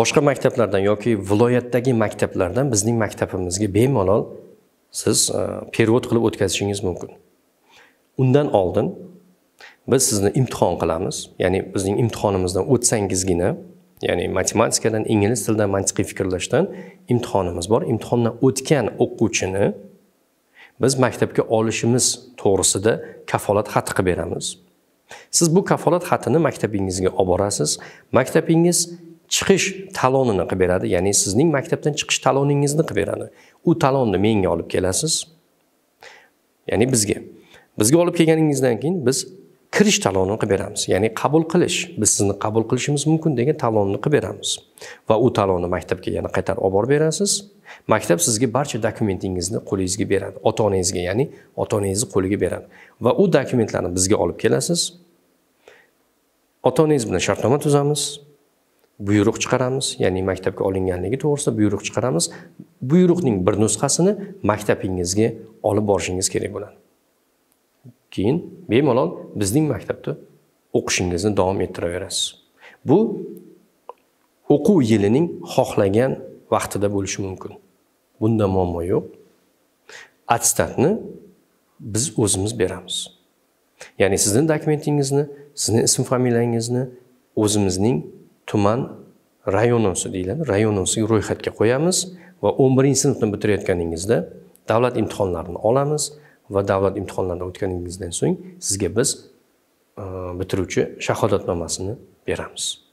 boshqa maktablardan yoki viloyatdagi maktablardan bizning maktabimizga bemalol siz перевод e, qilib o'tkazishingiz mumkin undan oldin biz sizni imtihon qilamiz ya'ni bizning imtihonimizdan o'tsangizgina ya'ni matematikadan ingliz tilidan mantiqiy fikrlashdan imtihonimiz bor imtihondan o'tgan o'quvchini biz maktabga olishimiz to'g'risida kafolat xati qilib beramiz siz bu kafolat xatini maktabingizga olib borasiz maktabingiz chiqish talonini qilib beradi ya'ni sizning maktabdan chiqish taloningizni qilib beradi u talonni menga olib kelasiz ya'ni bizga bizga olib kelganingizdan keyin biz kirish talonini qilib beramiz ya'ni qabul qilish biz sizni qabul qilishimiz mumkin degan talonni qilib beramiz va u talonni maktabga yana qaytarib olib borib berasiz maktab sizga barcha dokumentingizni qo'lingizga beradi ota onangizga ya'ni ota onangizni qo'liga beradi va u dokumentlarni bizga olib kelasiz ota onangiz bilan shartnoma tuzamiz buyruq chiqaramiz ya'ni maktabga olinganligi to'g'risida buyruq chiqaramiz buyruqning bir nusxasini maktabingizga olib borishingiz kerak bo'ladi keyin bemalol bizning maktabda o'qishingizni davom ettiraverasiz bu o'quv yilining xohlagan vaqtida bo'lishi mumkin bunda muammo yo'q attestatni biz o'zimiz beramiz ya'ni sizni dokumentingizni sizni ism familiyangizni o'zimizning tuman rayonosi deyiladi rayonosiga ro'yxatga qo'yamiz va o'n birinchi sinfni bitirayotganingizda davlat imtihonlarini olamiz va davlat imtihonlaridan o'tganingizdan so'ng sizga biz e, bitiruvchi shahodatnomasini beramiz